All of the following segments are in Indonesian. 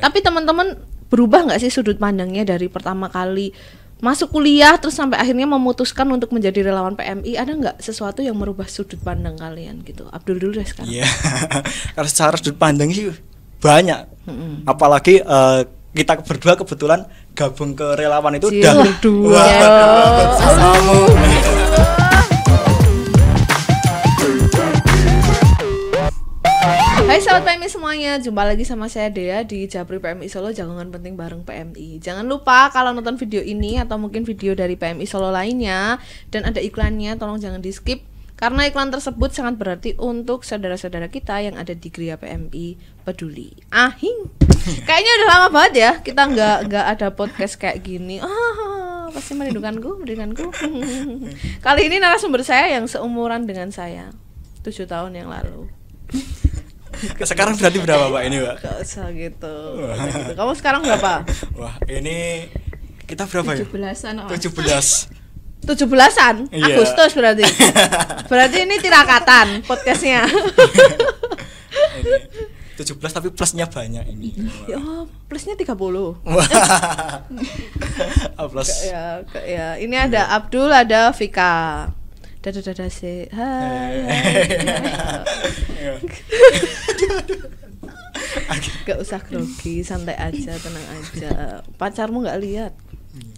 Tapi teman-teman berubah nggak sih sudut pandangnya dari pertama kali masuk kuliah terus sampai akhirnya memutuskan untuk menjadi relawan PMI ada nggak sesuatu yang merubah sudut pandang kalian gitu Abdul dulu deh sekarang Iya. Karena secara sudut pandang sih banyak mm-hmm. apalagi uh, kita berdua kebetulan gabung ke relawan itu Cilu. udah dua Hai sahabat PMI semuanya, jumpa lagi sama saya Dea di Japri PMI Solo jagungan Penting bareng PMI. Jangan lupa kalau nonton video ini atau mungkin video dari PMI Solo lainnya dan ada iklannya, tolong jangan di skip karena iklan tersebut sangat berarti untuk saudara-saudara kita yang ada di Gria PMI peduli. Ahing, kayaknya udah lama banget ya kita nggak nggak ada podcast kayak gini. Oh, pasti merindukanku, merindukanku. Kali ini narasumber saya yang seumuran dengan saya, tujuh tahun yang lalu sekarang berarti berapa pak ini pak? Gak usah gitu. gitu. Kamu sekarang berapa? Wah ini kita berapa 17-an, ya? Tujuh belas. Tujuh belasan iya. Agustus berarti. berarti ini tirakatan podcastnya. Tujuh belas tapi plusnya banyak ini. Ya, oh, plusnya tiga puluh. Ah, plus. Ya, ya, ini ada Abdul, ada Fika dada dada se hai, gak usah grogi santai aja tenang aja pacarmu gak lihat iya.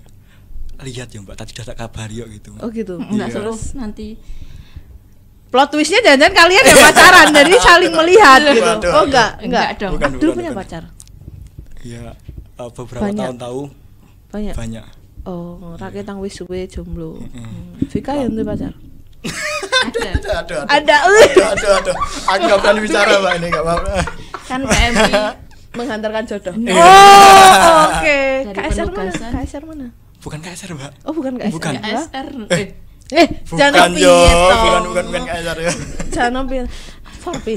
lihat ya mbak tadi udah tak kabari yuk gitu oh gitu nggak iya. seru nanti plot twistnya jangan-jangan kalian yang pacaran jadi saling melihat gitu oh enggak enggak, dong bukan, punya pacar ya uh, beberapa banyak. tahun tahu banyak banyak oh rakyat yang iya. wis suwe jomblo Vika yang tuh pacar ada ada ada ada ada ada ada ada ada ada bicara mbak ini nggak apa-apa kan PMI menghantarkan jodoh iya. oh oke KSR mana KSR mana bukan KSR mbak oh bukan KSR bukan KSR eh Eh, eh ada jangan ada bukan bukan bukan KSR ya. Jangan ada ada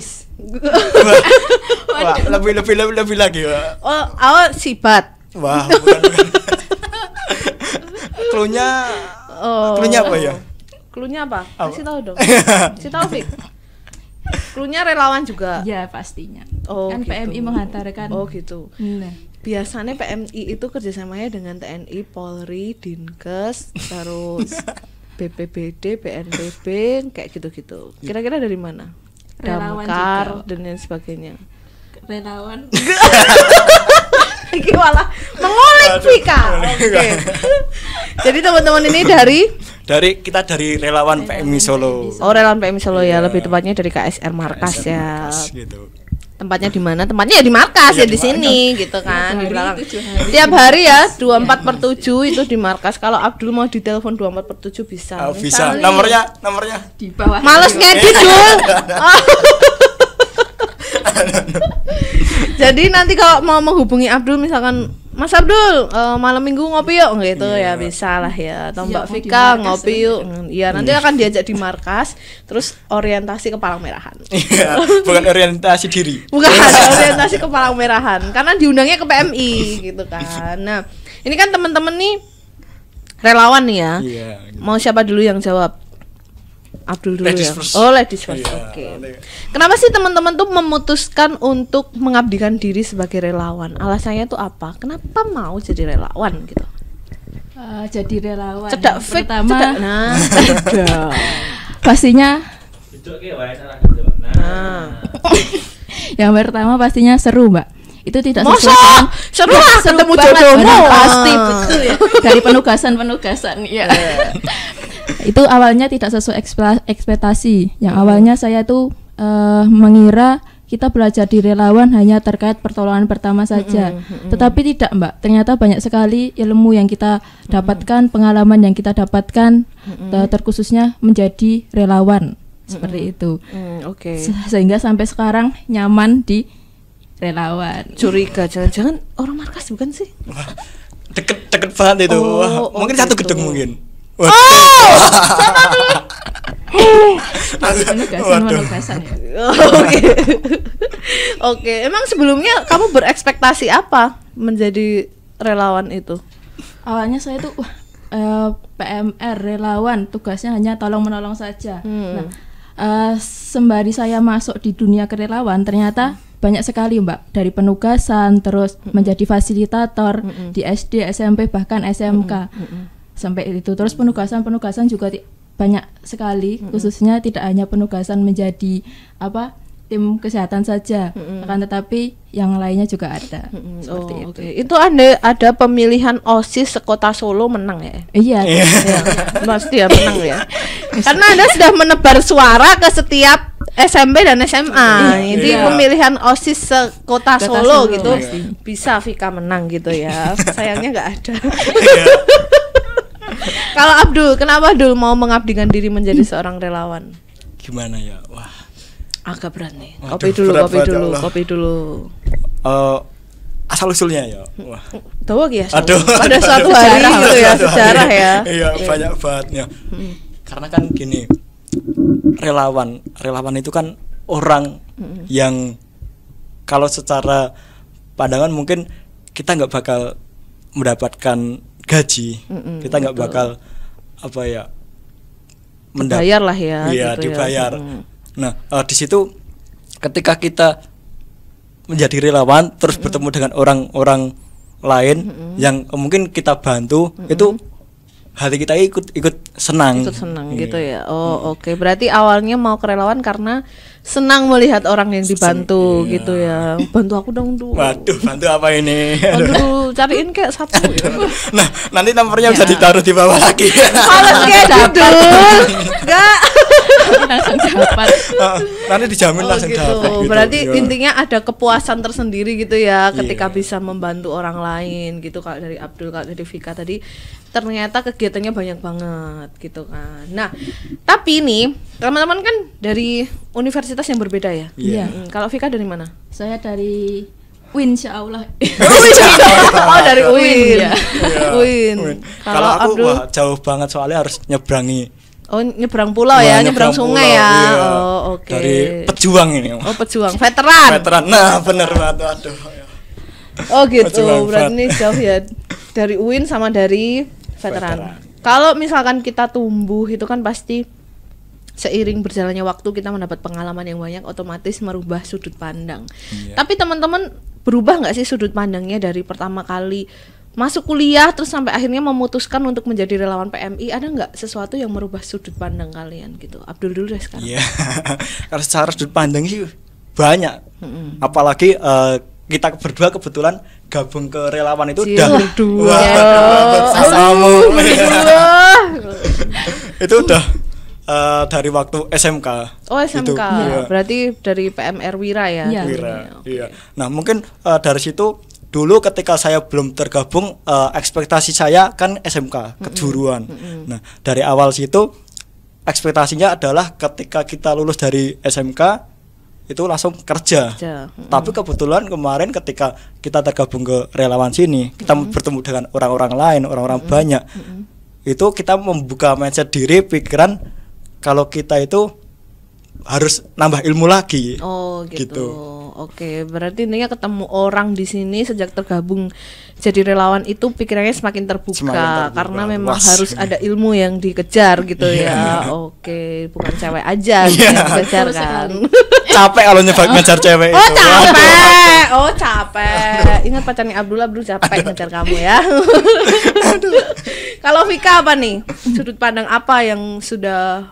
Wah, lebih lebih lebih lebih lagi, ada Oh, awal sifat. Wah, bukan. bukan. Klunya ada Klunya apa ya? Klunya apa? Kasih tahu dong. Kasih tahu, Fik. Klunya relawan juga. Ya, pastinya. Oh, kan gitu. PMI menghantarkan. Oh, gitu. Nah. Biasanya PMI itu kerjasamanya dengan TNI, Polri, Dinkes, terus BPBD, BNPB, kayak gitu-gitu. Iya. Kira-kira dari mana? Relawan Damkar, juga. dan lain sebagainya. Relawan. iki malah mengulik Vika. Oke. Jadi teman-teman ini dari dari kita dari relawan PMI Solo. Oh, relawan PMI Solo ya, iya. lebih tepatnya dari KSR Markas ya. gitu tempatnya di mana tempatnya ya di markas ya, ya di, di sini markas. gitu kan hari, di belakang hari. tiap hari ya 24 iya. per 7 itu di markas kalau Abdul mau ditelepon 24 per 7 bisa oh, bisa nomornya nomornya di bawah males ngedit Jul oh. Jadi nanti kalau mau menghubungi Abdul misalkan Mas Abdul uh, malam minggu ngopi yuk gitu yeah. ya bisa lah ya atau iya, Mbak Vika ngopi gitu. yuk ya nanti hmm. akan diajak di markas terus orientasi ke palang merahan yeah, bukan orientasi diri bukan orientasi ke palang merahan karena diundangnya ke PMI gitu kan nah ini kan teman-teman nih relawan nih ya yeah, gitu. mau siapa dulu yang jawab Abdul dulu ladies ya. First. Oh, ladies first. Yeah, Oke. Okay. Kenapa sih teman-teman tuh memutuskan untuk mengabdikan diri sebagai relawan? Alasannya tuh apa? Kenapa mau jadi relawan gitu? Uh, jadi relawan. Cedak fake, pertama. Cedak, nah, cedak. pastinya. Nah. yang pertama pastinya seru, Mbak itu tidak Masa? sesuai dengan, seru lah ketemu jodohmu pasti betul ya dari penugasan penugasan ya yeah. itu awalnya tidak sesuai ekspektasi. Yang awalnya saya itu uh, mengira kita belajar di relawan hanya terkait pertolongan pertama saja. Tetapi tidak, Mbak. Ternyata banyak sekali ilmu yang kita dapatkan, pengalaman yang kita dapatkan eh, terkhususnya menjadi relawan. Seperti itu. Mm, oke. Okay. Se sehingga sampai sekarang nyaman di relawan. Curiga jangan-jangan orang oh, markas bukan sih? deket deket banget itu. Oh, mungkin okay, satu gedung gedung mungkin. Oh, siapa tuh? Ya? Oke. Oh, iya. Oke, emang sebelumnya kamu berekspektasi apa menjadi relawan itu? Awalnya saya tuh uh, eh, PMR relawan tugasnya hanya tolong menolong saja. Hmm. Nah, uh, sembari saya masuk di dunia kerelawan ternyata banyak sekali Mbak dari penugasan terus hmm. menjadi fasilitator hmm. hmm. di SD, SMP bahkan SMK. Hmm. Hmm, hmm, hmm sampai itu terus penugasan penugasan juga banyak sekali mm -hmm. khususnya tidak hanya penugasan menjadi apa tim kesehatan saja mm -hmm. akan tetapi yang lainnya juga ada mm -hmm. seperti oh, itu okay. itu ada ada pemilihan osis sekota Solo menang ya iya pasti ya iya. menang ya karena anda sudah menebar suara ke setiap SMP dan SMA iya. jadi iya. pemilihan osis sekota Kota Solo, Solo gitu bisa Vika menang gitu ya sayangnya nggak ada iya. Kalau Abdul, kenapa Abdul mau mengabdikan diri menjadi seorang relawan? Gimana ya? Wah. Agak berat nih. Kopi dulu, ya kopi, dulu kopi dulu, kopi dulu. Uh, eh, asal usulnya ya. Wah. Tahu ya. Aduh. Pada suatu hari gitu ya sejarah ya. Iya, banyak bangetnya. Hmm. Karena kan gini, relawan, relawan itu kan orang hmm. yang kalau secara pandangan mungkin kita nggak bakal mendapatkan gaji Mm-mm, kita nggak bakal apa ya mendayar dibayar lah ya iya gitu ya. dibayar ya. nah uh, di situ ketika kita menjadi relawan terus mm bertemu dengan orang-orang lain mm yang mungkin kita bantu itu hati kita ikut ikut senang. Ikut senang iya. gitu ya. Oh, hmm. oke. Okay. Berarti awalnya mau kerelawan karena senang melihat orang yang dibantu Sen iya. gitu ya. Bantu aku dong, Du. Waduh, bantu apa ini? Aduh, cariin kayak satu. Ya. Nah, nanti nomornya ya. bisa ditaruh di bawah lagi. Kalau kayak gitu. dapat, Enggak. langsung dapat. Ah, nanti dijamin oh, langsung gitu. dapat. Gitu. Berarti iya. intinya ada kepuasan tersendiri gitu ya ketika yeah. bisa membantu orang lain gitu kalau dari Abdul kak dari Vika tadi ternyata kegiatannya banyak banget gitu kan. Nah, tapi ini teman-teman kan dari universitas yang berbeda ya. Iya. Yeah. Hmm, kalau Vika dari mana? Saya dari Uin, Insya Allah. Oh, oh dari Uin. Ya. Win. Iya. Iya. Kalau aku Abdul... jauh banget soalnya harus nyebrangi. Oh nyebrang pulau ya, nyebrang, nyebrang sungai ya. Iya. Oh oke. Okay. Dari pejuang ini. Oh pejuang, veteran. veteran. Nah benar banget, aduh. Ya. Oh gitu, berarti ini jauh ya dari UIN sama dari veteran. veteran. Kalau misalkan kita tumbuh itu kan pasti seiring berjalannya waktu kita mendapat pengalaman yang banyak otomatis merubah sudut pandang. Yeah. Tapi teman-teman berubah nggak sih sudut pandangnya dari pertama kali masuk kuliah terus sampai akhirnya memutuskan untuk menjadi relawan PMI ada nggak sesuatu yang merubah sudut pandang kalian gitu Abdul dulu deh sekarang. Iya, yeah. secara sudut pandang sih banyak. Mm -hmm. Apalagi uh, kita berdua kebetulan gabung ke relawan itu udah ya. itu udah eh, dari waktu SMK. Oh SMK, gitu. ya. berarti dari PMR Wira ya. ya. Wira, okay. iya. Nah mungkin uh, dari situ dulu ketika saya belum tergabung uh, ekspektasi saya kan SMK kejuruan. Mm -hmm. Nah dari awal situ ekspektasinya adalah ketika kita lulus dari SMK itu langsung kerja. kerja. Tapi kebetulan kemarin ketika kita tergabung ke relawan sini, kita mm. bertemu dengan orang-orang lain, orang-orang mm. banyak. Mm. Itu kita membuka mindset diri, pikiran kalau kita itu harus nambah ilmu lagi. Oh gitu. gitu. Oke, berarti intinya ketemu orang di sini sejak tergabung jadi relawan itu pikirannya semakin terbuka, semakin terbuka karena memang was. harus ada ilmu yang dikejar gitu yeah. ya. Oke, bukan cewek aja iya. gitu yeah. yang dikejar kan. capek kalau nyebak oh. ngejar cewek oh, Capek. Oh, capek. Ingat pacarnya Abdullah Abdul capek Aduh. ngejar kamu ya. kalau Vika apa nih? Sudut pandang apa yang sudah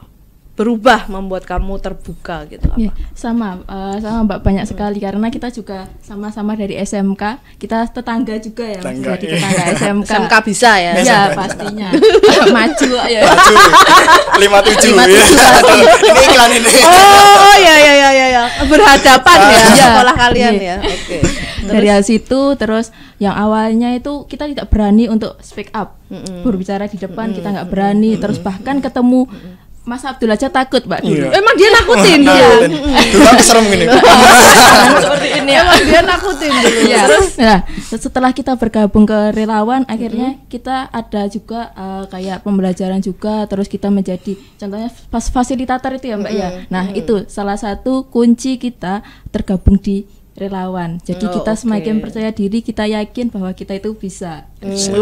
berubah membuat kamu terbuka gitu apa? Yeah, sama uh, sama Mbak banyak hmm. sekali karena kita juga sama-sama dari SMK kita tetangga juga ya tetangga, jadi iya. tetangga SMK SMK bisa ya iya, ya pastinya maju ya lima tujuh iya. ini iklan ini oh ya ya ya ya, ya. berhadapan ya sekolah kalian ya oke okay. dari hal situ terus yang awalnya itu kita tidak berani untuk speak up mm -hmm. berbicara di depan mm -hmm. kita nggak berani mm -hmm. terus bahkan ketemu mm -hmm Mas Abdul aja takut, Mbak. Iya. Emang dia nakutin oh, dia. Dulu aku serem gini. Seperti ini. Ya. Emang dia nakutin dulu. Ya. Terus nah, setelah kita bergabung ke relawan akhirnya mm -hmm. kita ada juga uh, kayak pembelajaran juga terus kita menjadi contohnya fasilitator itu ya, Mbak mm -hmm. ya. Nah, mm -hmm. itu salah satu kunci kita tergabung di relawan. Jadi oh, kita okay. semakin percaya diri, kita yakin bahwa kita itu bisa. bisa.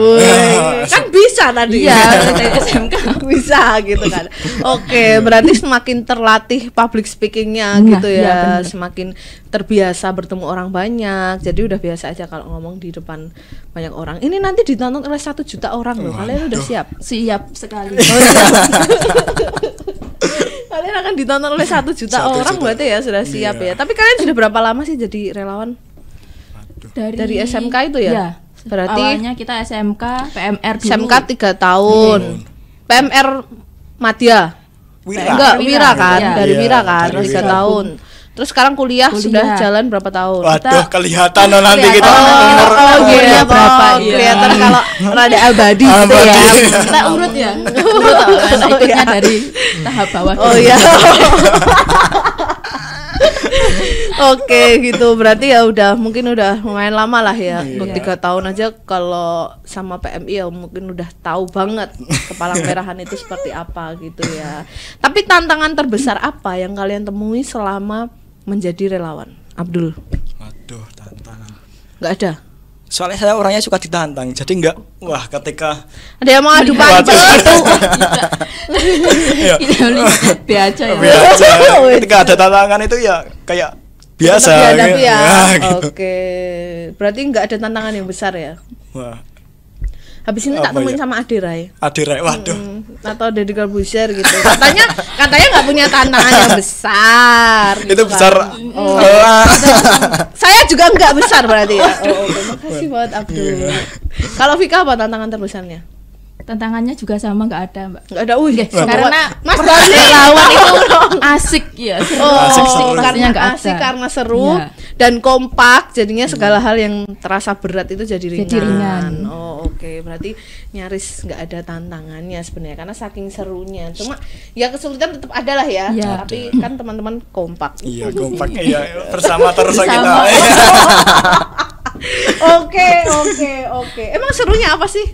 kan bisa tadi. Iya, SMK bisa gitu kan. Oke, okay, berarti semakin terlatih public speakingnya nah, gitu ya, ya semakin terbiasa bertemu orang banyak. Jadi udah biasa aja kalau ngomong di depan banyak orang. Ini nanti ditonton oleh satu juta orang loh. Kalian udah siap? Siap sekali. Oh, iya ditonton oleh satu juta satu orang juta. berarti ya sudah siap yeah. ya. Tapi kalian sudah berapa lama sih jadi relawan? Dari, dari SMK itu ya? ya. Berarti awalnya kita SMK, PMR dulu. SMK tiga tahun. Hmm. Iya. PMR Madya. Wira. Enggak, Wira kan, ya. dari Wira kan, iya. Iya, kan? tiga tahun. Terus sekarang kuliah, kuliah. sudah jalan berapa tahun? Waduh, kita, kelihatan loh nanti kita. Oh, umur oh, oh, iya, berapa? Iya. Kelihatan kalau rada abadi, gitu abadi gitu ya. Kita urut ya. Urut anak oh, iya. ikutnya dari tahap bawah. Oh iya. Oke gitu berarti ya udah mungkin udah lumayan lama lah ya iya. untuk tiga tahun aja kalau sama PMI ya mungkin udah tahu banget kepala merahan itu seperti apa gitu ya. Tapi tantangan terbesar apa yang kalian temui selama menjadi relawan? Abdul. Waduh tantangan. Enggak ada. Soalnya saya orangnya suka ditantang, jadi enggak wah ketika ada yang mau adu panjang itu. Iya. Biasa ya. Biasa. Ketika ada tantangan itu ya kayak biasa. Iya. ya. Ya. gitu. Oke. Berarti enggak ada tantangan yang besar ya? Wah, habis ini tak temuin ya? sama Adirai Adirai waduh hmm, atau Deddy Corbuzier gitu katanya katanya nggak punya tantangan yang besar gitu itu besar kan. oh. saya juga nggak besar berarti ya oh, oh terima kasih buat Abdul yeah. kalau Vika apa tantangan terbesarnya tantangannya juga sama nggak ada mbak nggak ada uh yes. karena mas Dani lawan itu asik ya seru. oh asik, seru. karena gak asik karena seru yeah. dan kompak jadinya segala hal yang terasa berat itu jadi ringan, jadi ringan. Oke, berarti nyaris nggak ada tantangannya sebenarnya karena saking serunya. Cuma ya kesulitan tetap ada lah ya. ya. Tapi ada. kan teman-teman kompak. Iya, kompak. Iya, bersama terus kita. Oke, oke, oke. Emang serunya apa sih?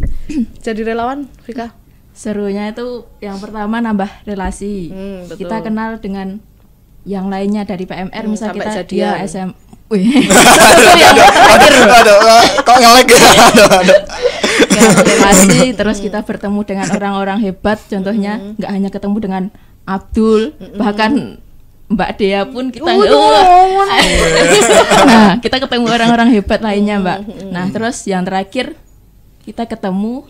Jadi relawan, Vika? Serunya itu yang pertama nambah relasi. Hmm, betul. Kita kenal dengan yang lainnya dari PMR, hmm, misal kita jadian. ya SM, Wih. aduh, aduh, aduh, kok ngelek ya? Aduh, aduh. Ya, motivasi terus kita bertemu dengan orang-orang hebat contohnya nggak hanya ketemu dengan Abdul bahkan Mbak Dea pun kita nah kita ketemu orang-orang hebat lainnya Mbak nah terus yang terakhir kita ketemu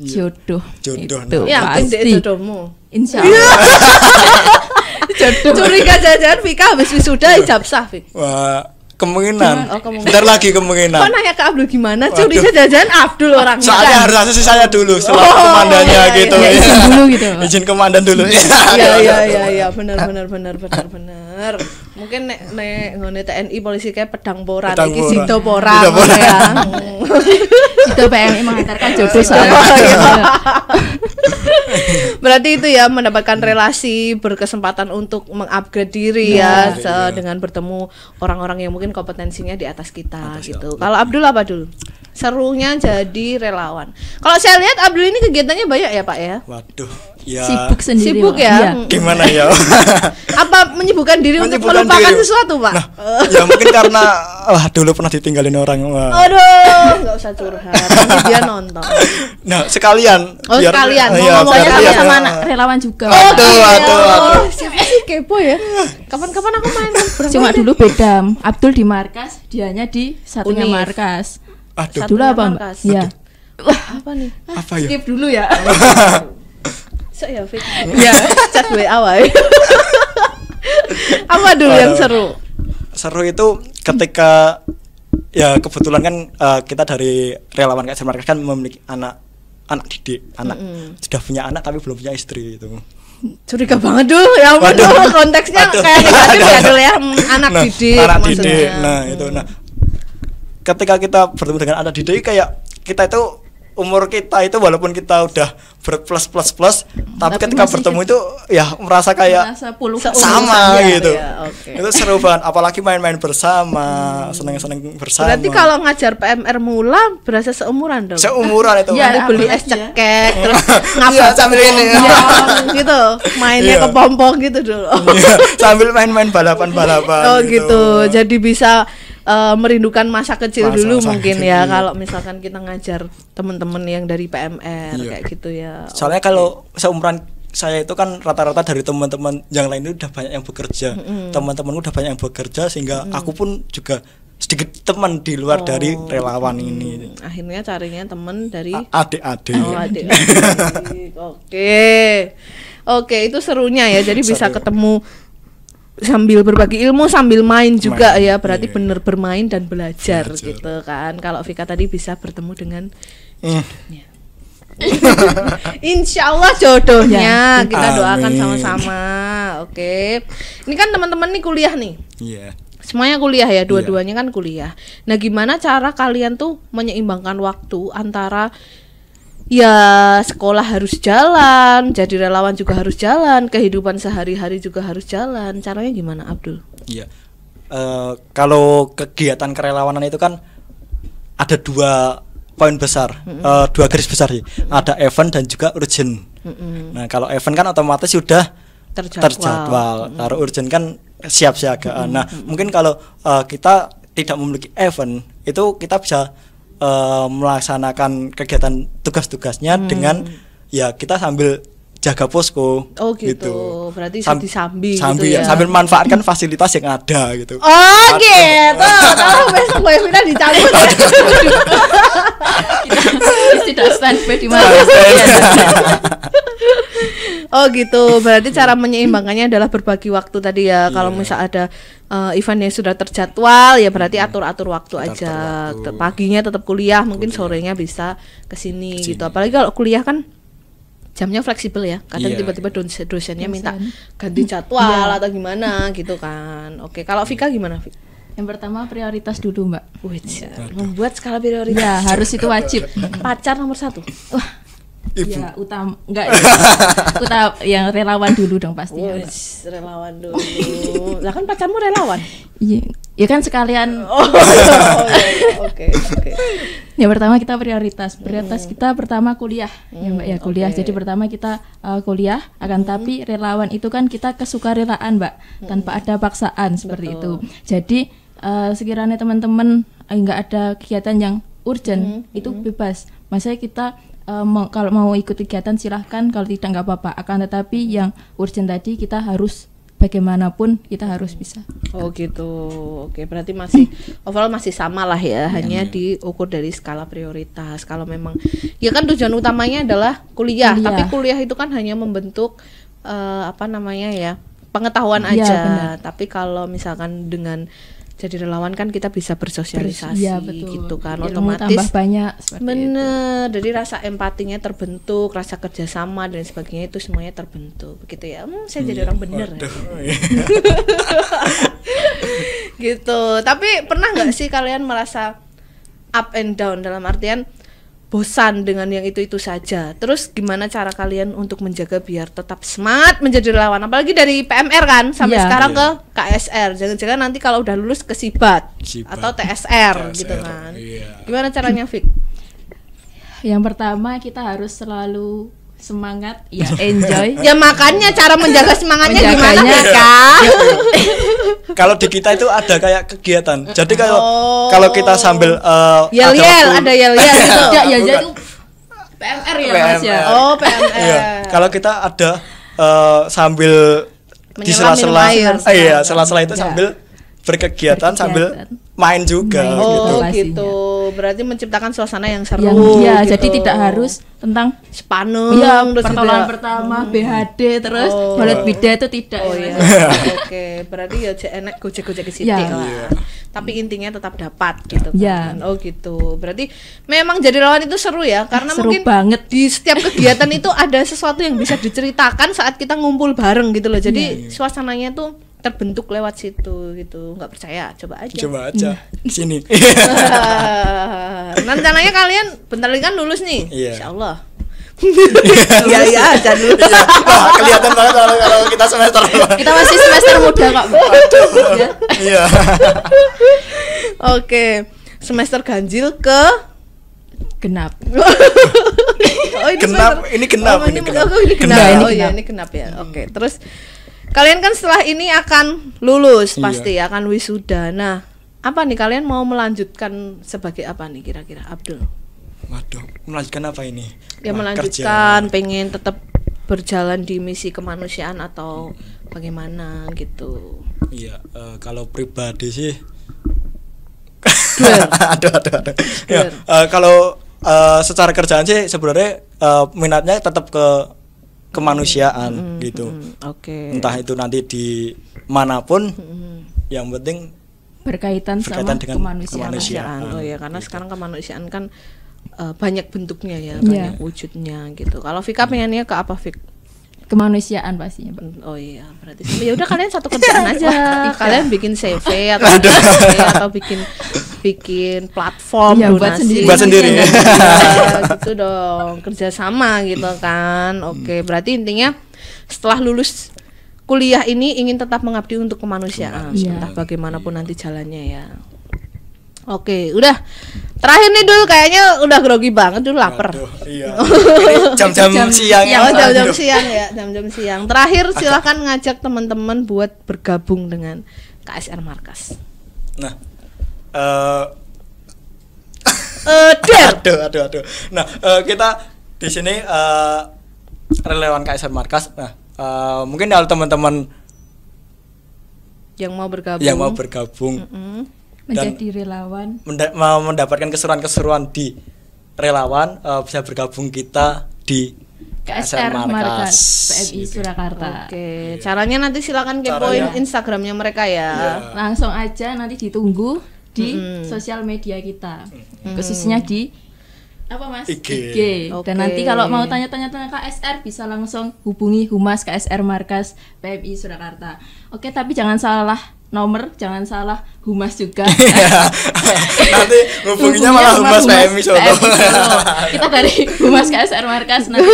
iya. jodoh jodoh itu nah. ya pasti jodohmu insya iya. Allah jodoh curiga jajan Vika habis wisuda hijab iya. sah Vika kemungkinan. Iya, oh, kemungkinan. Bentar lagi kemungkinan. Kok nanya ke Abdul gimana? Curiga jajan Abdul orang Soalnya ya, harus asesi saya dulu setelah oh, iya, komandannya iya, iya, gitu. Iya, izin dulu gitu. izin komandan dulu. Iya iya iya iya benar benar benar benar benar mungkin nek nek ngone TNI polisi kayak pedang poran iki sido poran ya sido PMI mengantarkan jodoh sama berarti itu ya mendapatkan relasi berkesempatan untuk mengupgrade diri iya, ya, ya, dengan bertemu orang-orang yang mungkin kompetensinya di atas kita atas gitu kalau Abdul apa dulu serunya jadi relawan. Kalau saya lihat Abdul ini kegiatannya banyak ya Pak ya. Waduh, ya sibuk sendiri. Sibuk ya. Iya. Gimana ya? Apa menyibukkan diri menyibukkan untuk melupakan iya. sesuatu pak nah, ya mungkin karena wah dulu pernah ditinggalin orang wah. aduh nggak usah curhat dia nonton nah sekalian oh biar, sekalian mau ya, ngomongnya sekalian. sama, ya. anak iya. relawan juga aduh aduh, aduh, aduh. siapa sih kepo ya kapan-kapan aku main cuma dulu bedam, Abdul di markas dianya di satunya Unif. markas aduh dulu apa mbak ya wah apa nih apa ya skip dulu ya so ya fit ya chat awal apa dulu Aduh. yang seru seru itu ketika ya kebetulan kan uh, kita dari relawan kayak Market kan memiliki anak anak didik anak mm -hmm. sudah punya anak tapi belum punya istri itu curiga banget dulu ya waduh konteksnya Waduh. kayak negatif ya dulu ya nah, anak nah, didik anak didik nah itu nah ketika kita bertemu dengan anak didik kayak kita itu umur kita itu walaupun kita udah berplus plus plus tapi, tapi ketika bertemu itu ya merasa kayak merasa sama ya, gitu ya, ya okay. itu seru banget apalagi main-main bersama hmm. seneng-seneng bersama berarti kalau ngajar PMR mula berasa seumuran dong seumuran itu ya iya, beli es ceket ya. terus iya, ngapa sambil ini gitu mainnya iya. ke pompong gitu dulu sambil main-main balapan-balapan oh gitu. gitu jadi bisa uh, merindukan masa kecil masa, dulu masa mungkin kecil ya dulu. kalau misalkan kita ngajar teman-teman yang dari PMR iya. kayak gitu ya. Soalnya okay. kalau seumuran saya itu kan rata-rata dari teman-teman yang lain itu udah banyak yang bekerja. Mm-hmm. teman teman udah banyak yang bekerja sehingga mm-hmm. aku pun juga sedikit teman di luar oh, dari relawan hmm. ini. Akhirnya carinya teman dari adik-adik. Oh, adik-adik. Oke. Oke, itu serunya ya. Jadi bisa ketemu sambil berbagi ilmu sambil main juga main. ya berarti yeah. bener bermain dan belajar, belajar. gitu kan kalau Vika tadi bisa bertemu dengan mm. Insya Allah jodohnya ya. kita Amin. doakan sama-sama oke okay. ini kan teman-teman nih kuliah nih yeah. semuanya kuliah ya iya. dua-duanya yeah. kan kuliah nah gimana cara kalian tuh menyeimbangkan waktu antara ya sekolah harus jalan, jadi relawan juga harus jalan, kehidupan sehari-hari juga harus jalan. Caranya gimana, Abdul? Iya. Uh, kalau kegiatan kerelawanan itu kan ada dua poin besar, mm -hmm. uh, dua garis besar sih. Mm Ada event dan juga urgent. Mm -hmm. Nah, kalau event kan otomatis sudah terjadwal. terjadwal. Mm -hmm. Kalau urgent kan siap siap Mm -hmm. Nah, mungkin kalau uh, kita tidak memiliki event, itu kita bisa uh, melaksanakan kegiatan tugas-tugasnya hmm. dengan ya kita sambil jaga posko. Oh gitu. gitu. Berarti Sam gitu sambil sambil gitu ya. Sambil manfaatkan fasilitas yang ada gitu. Oh gitu. Tahu besok webinar dicabut. Kita tidak stand di mana. oh gitu. Berarti cara menyeimbangkannya adalah berbagi waktu tadi ya. Iya. Kalau misal ada uh, event yang sudah terjadwal ya berarti atur-atur waktu aja. Waktu. Paginya tetap kuliah, mungkin sorenya bisa ke sini gitu. Apalagi kalau kuliah kan jamnya fleksibel ya kadang iya. tiba-tiba yeah. Tiba dosennya minta ganti jadwal yeah. atau gimana gitu kan oke kalau Vika gimana Vika? Yang pertama prioritas dulu mbak. Wih, membuat skala prioritas. Ya harus itu wajib. Pacar nomor satu. Ibu. Ya utama enggak ya. utam yang relawan dulu dong pasti. relawan dulu. lah kan pacarmu relawan. Iya. Ya kan sekalian. Oh, oh, iya, iya, oke oh, oke. Okay, okay. Yang pertama kita prioritas. Prioritas hmm. kita pertama kuliah. ya Mbak ya hmm, kuliah. Okay. Jadi pertama kita uh, kuliah akan hmm. tapi relawan itu kan kita kesukarelaan Mbak, tanpa hmm. ada paksaan seperti Betul. itu. Jadi uh, sekiranya teman-teman eh, nggak ada kegiatan yang urgent hmm. itu mm-hmm. bebas maksudnya kita uh, mau, kalau mau ikut kegiatan silahkan kalau tidak nggak apa-apa akan tetapi yang urgent tadi kita harus bagaimanapun kita harus bisa. Oh gitu. Oke, berarti masih overall masih sama lah ya, iya, hanya iya. diukur dari skala prioritas. Kalau memang ya kan tujuan utamanya adalah kuliah, kuliah. tapi kuliah itu kan hanya membentuk uh, apa namanya ya, pengetahuan iya, aja. Benar. Tapi kalau misalkan dengan jadi relawan kan kita bisa bersosialisasi ya, betul. gitu kan Ilmu otomatis banyak bener itu. jadi rasa empatinya terbentuk rasa kerjasama dan sebagainya itu semuanya terbentuk begitu ya hmm, saya hmm, jadi iya. orang bener ya. gitu tapi pernah nggak sih kalian merasa up and down dalam artian bosan dengan yang itu-itu saja. Terus gimana cara kalian untuk menjaga biar tetap semangat menjadi relawan? Apalagi dari PMR kan sampai yeah. sekarang yeah. ke iya. KSR. Jangan-jangan nanti kalau udah lulus ke Sibat, Sibat. atau TSR, TSR gitu kan. Yeah. Gimana caranya, Fik? Yang pertama kita harus selalu semangat ya enjoy ya makannya cara menjaga semangatnya Menjaganya, gimana ya. kak ya. kalau di kita itu ada kayak kegiatan jadi kalau oh. kalau kita sambil uh, yel yel ada yel yel gitu ya ya PMR ya PMR. mas ya oh PMR ya. kalau kita ada uh, sambil Menyelam, di sela-sela ya? iya sela-sela itu iya. sambil berkegiatan, berkegiatan sambil main juga gitu. Oh, gitu. Berarti menciptakan suasana yang seru. Yang, ya, gitu. jadi tidak harus tentang spanung. Iya, pertolongan pertama hmm. BHD terus oh. balet bida itu tidak. Oh iya. Ya. Oke, okay. berarti ya enak gojek-gojek ke iya. situ ya. lah. Yeah. Tapi intinya tetap dapat gitu yeah. kan. Iya. Oh gitu. Berarti memang jadi lawan itu seru ya karena seru mungkin banget di setiap kegiatan itu ada sesuatu yang bisa diceritakan saat kita ngumpul bareng gitu loh. Jadi yeah. Iya. suasananya tuh terbentuk lewat situ gitu nggak percaya coba aja coba aja hmm. sini rencananya kalian bentar lagi kan lulus nih yeah. insya Allah Iya iya aja dulu. Iya. Wah, kelihatan banget kalau, kalau kita semester Kita masih semester muda kok. Iya. iya. Oke, semester ganjil ke genap. oh, ini genap, semester... ini genap, oh, ini, ini genap. Oh, ini genap. Oh ya ini genap ya. Oke, hmm. terus Kalian kan setelah ini akan lulus iya. pasti akan wisuda. Nah, apa nih kalian mau melanjutkan sebagai apa nih kira-kira Abdul? Waduh, melanjutkan apa ini? Ya melanjutkan, kerja. pengen tetap berjalan di misi kemanusiaan atau hmm. bagaimana gitu. Iya, uh, kalau pribadi sih aduh aduh aduh. Ya, uh, kalau uh, secara kerjaan sih sebenarnya uh, minatnya tetap ke kemanusiaan mm -hmm. gitu. Mm -hmm. Oke. Okay. Entah itu nanti di manapun mm -hmm. yang penting berkaitan, berkaitan sama dengan kemanusiaan. kemanusiaan. Oh ya, karena gitu. sekarang kemanusiaan kan uh, banyak bentuknya ya, yeah. banyak iya. wujudnya gitu. Kalau Vika hmm. pengennya ke apa Vika? kemanusiaan pastinya Pak. Hmm, oh iya, berarti ya udah kalian satu kerjaan aja. Iya. kalian bikin CV atau CV atau bikin bikin platform ya, buat sendiri. Buat sendiri. Ya, gitu dong, kerjasama gitu kan. Oke, okay, hmm. berarti intinya setelah lulus kuliah ini ingin tetap mengabdi untuk kemanusiaan, Ya. entah bagaimanapun nanti jalannya ya. Oke, udah terakhir nih dulu kayaknya udah grogi banget dulu lapar. Iya. Jam-jam iya. Jam-jam siang. Ya, jam-jam siang ya, jam-jam siang. Terakhir silahkan ngajak teman-teman buat bergabung dengan KSR Markas. Nah, eh uh, uh, aduh, aduh, aduh. Nah, uh, kita di sini uh, relawan KSR Markas. Nah, uh, mungkin kalau teman-teman yang mau bergabung, yang mau bergabung. Mm -mm menjadi relawan menda mau mendapatkan keseruan-keseruan di relawan uh, bisa bergabung kita di KSR Markas PMI gitu. Surakarta. Oke, okay. caranya nanti silakan kepoin Instagramnya mereka ya. Yeah. Langsung aja nanti ditunggu di mm. sosial media kita, mm. khususnya di apa mas? IG. IG. Okay. Dan nanti kalau mau tanya-tanya tentang KSR bisa langsung hubungi Humas KSR Markas PMI Surakarta. Oke, tapi jangan salah nomor, jangan salah humas juga iya. nanti hubunginya malah humas, humas PMI Solo kita dari humas KSR Markas nanti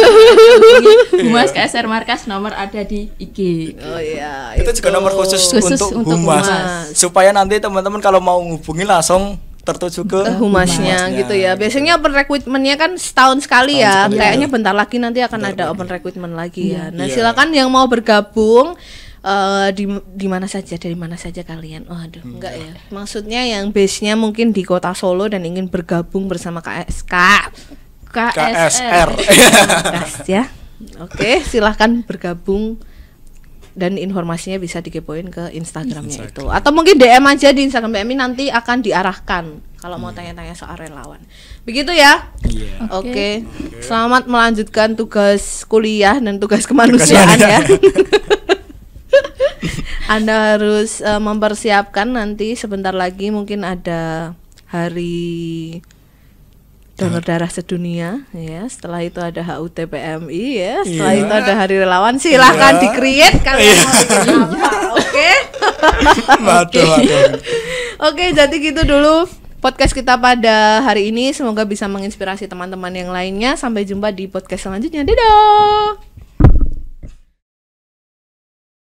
humas KSR Markas nomor ada di IG oh iya itu, itu juga nomor khusus, khusus untuk, untuk humas. humas supaya nanti teman-teman kalau mau hubungi langsung tertuju ke humasnya, humasnya gitu ya. Biasanya open recruitmentnya kan setahun sekali setahun ya. Sekali Kayaknya ya. bentar lagi nanti akan bentar ada open recruitment lagi ya. ya. Nah, yeah. silakan yang mau bergabung uh, di di mana saja dari mana saja kalian oh aduh hmm. enggak ya maksudnya yang base nya mungkin di kota Solo dan ingin bergabung bersama KSK KSR, KSR. ya oke silahkan bergabung dan informasinya bisa dikepoin ke Instagramnya Instagram. itu atau mungkin DM aja di Instagram BMI nanti akan diarahkan kalau mau hmm. tanya-tanya soal relawan begitu ya yeah. oke okay. selamat melanjutkan tugas kuliah dan tugas kemanusiaan tugas ya Anda harus uh, mempersiapkan nanti sebentar lagi mungkin ada hari donor darah sedunia ya setelah itu ada HUT PMI ya setelah yeah. itu ada hari relawan silahkan yeah. dikreat yeah. mau oke oke oke jadi gitu dulu podcast kita pada hari ini semoga bisa menginspirasi teman-teman yang lainnya sampai jumpa di podcast selanjutnya dadah